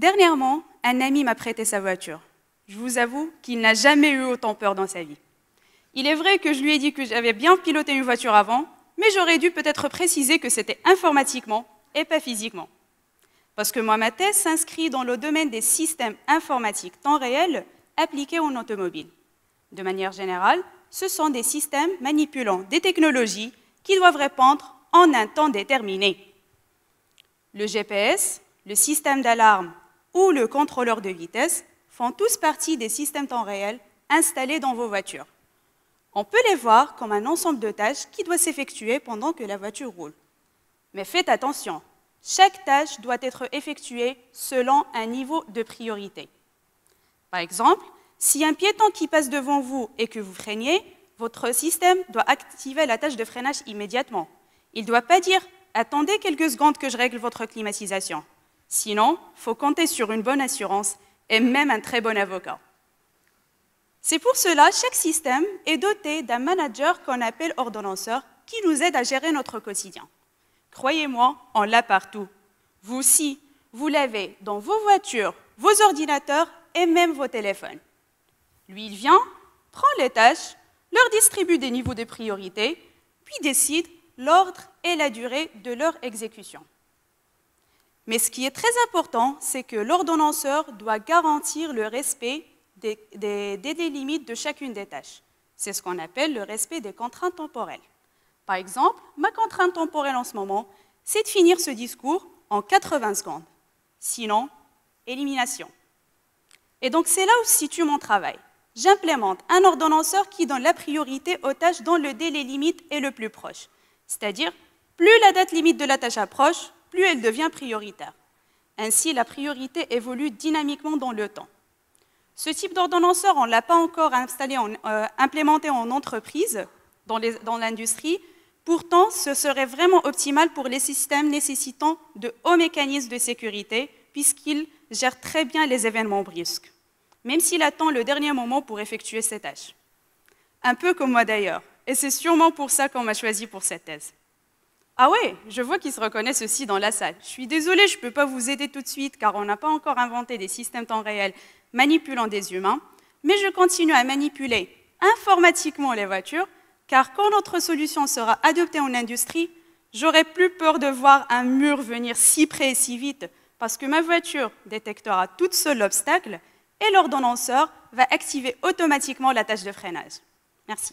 Dernièrement, un ami m'a prêté sa voiture. Je vous avoue qu'il n'a jamais eu autant peur dans sa vie. Il est vrai que je lui ai dit que j'avais bien piloté une voiture avant, mais j'aurais dû peut-être préciser que c'était informatiquement et pas physiquement. Parce que moi, ma thèse s'inscrit dans le domaine des systèmes informatiques temps réel appliqués en automobile. De manière générale, ce sont des systèmes manipulant des technologies qui doivent répondre en un temps déterminé. Le GPS, le système d'alarme ou le contrôleur de vitesse font tous partie des systèmes temps réel installés dans vos voitures. On peut les voir comme un ensemble de tâches qui doit s'effectuer pendant que la voiture roule. Mais faites attention, chaque tâche doit être effectuée selon un niveau de priorité. Par exemple, si un piéton qui passe devant vous et que vous freinez, votre système doit activer la tâche de freinage immédiatement. Il ne doit pas dire « attendez quelques secondes que je règle votre climatisation ». Sinon, il faut compter sur une bonne assurance et même un très bon avocat. C'est pour cela que chaque système est doté d'un manager qu'on appelle ordonnanceur qui nous aide à gérer notre quotidien. Croyez-moi, on l'a partout. Vous aussi, vous l'avez dans vos voitures, vos ordinateurs et même vos téléphones. Lui, il vient, prend les tâches, leur distribue des niveaux de priorité, puis décide l'ordre et la durée de leur exécution. Mais ce qui est très important, c'est que l'ordonnanceur doit garantir le respect des, délais limites de chacune des tâches. C'est ce qu'on appelle le respect des contraintes temporelles. Par exemple, ma contrainte temporelle en ce moment, c'est de finir ce discours en 80 secondes. Sinon, élimination. Et donc c'est là où se situe mon travail. J'implémente un ordonnanceur qui donne la priorité aux tâches dont le délai limite est le plus proche. C'est-à-dire, plus la date limite de la tâche approche, plus elle devient prioritaire. Ainsi, la priorité évolue dynamiquement dans le temps. Ce type d'ordonnanceur, on ne l'a pas encore installé euh, implémenté en entreprise, dans l'industrie. Pourtant, ce serait vraiment optimal pour les systèmes nécessitant de hauts mécanismes de sécurité, puisqu'il gère très bien les événements brusques, même s'il attend le dernier moment pour effectuer ses tâches. Un peu comme moi d'ailleurs, et c'est sûrement pour ça qu'on m'a choisi pour cette thèse. Ah oui, je vois qu'ils se reconnaissent aussi dans la salle. Je suis désolée, je ne peux pas vous aider tout de suite car on n'a pas encore inventé des systèmes temps réel manipulant des humains, mais je continue à manipuler informatiquement les voitures car quand notre solution sera adoptée en industrie, j'aurai plus peur de voir un mur venir si près et si vite parce que ma voiture détectera tout seule l'obstacle et l'ordonnanceur va activer automatiquement la tâche de freinage. Merci.